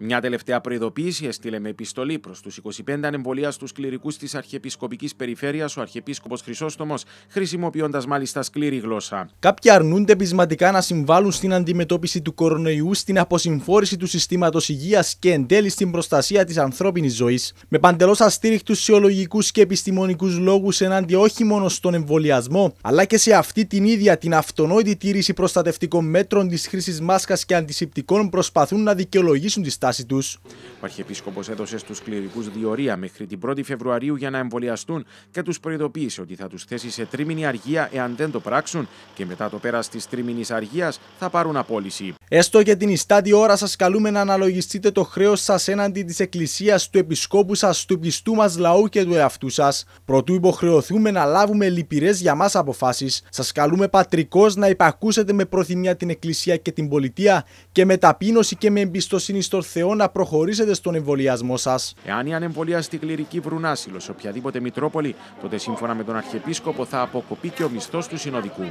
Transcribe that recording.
Μια τελευταία προειδοποίηση έστειλε με επιστολή προς τους 25 ανεμβολία του κληρικούς της Αρχιεπισκοπικής Περιφέρειας ο Αρχιεπίσκοπος Χρυσότομο, χρησιμοποιώντας μάλιστα σκληρή γλώσσα. Κάποιοι αρνούνται πεισματικά να συμβάλλουν στην αντιμετώπιση του κορονοϊού, στην αποσυμφόρηση του συστήματος υγείας και εν τέλει στην προστασία της ανθρώπινης ζωής, με παντελώς αστήριχτους σιολογικού και επιστημονικούς λόγους ενάντια όχι μόνο στον εμβολιασμό, αλλά και σε αυτή την ίδια την αυτονόητη τήρηση προστατευτικών μέτρων της χρήσης μάσκας και αντισηπτικών προσπαθούν να δικαιολογήσουν τη στάση Ο Αρχιεπίσκοπος έδωσε στους κληρικούς διορία μέχρι την 1η Φεβρουαρίου για να εμβολιαστούν και τους προειδοποίησε ότι θα τους θέσει σε τρίμηνη αργία εάν δεν το πράξουν και μετά το πέρας της τρίμηνης αργίας θα πάρουν απόλυση. Έστω και την ιστάτη ώρα σας καλούμε να αναλογιστείτε το χρέος σας έναντι της Εκκλησίας, του Επισκόπου σας, του πιστού μας λαού και του εαυτού σας. Προτού υποχρεωθούμε να λάβουμε λυπηρές για μας αποφάσεις, σας καλούμε πατρικώς να υπακούσετε με προθυμία την Εκκλησία και την πολιτεία και με ταπείνωση και με εμπιστοσύνη στον Θεό να προχωρήσετε στον εμβολιασμό σας. Εάν η ανεμβολιαστή κληρική βρουν άσυλο σε οποιαδήποτε Μητρόπολη, τότε σύμφωνα με τον Αρχιεπίσκοπο θα αποκοπεί και ο μισθός του συνοδικού.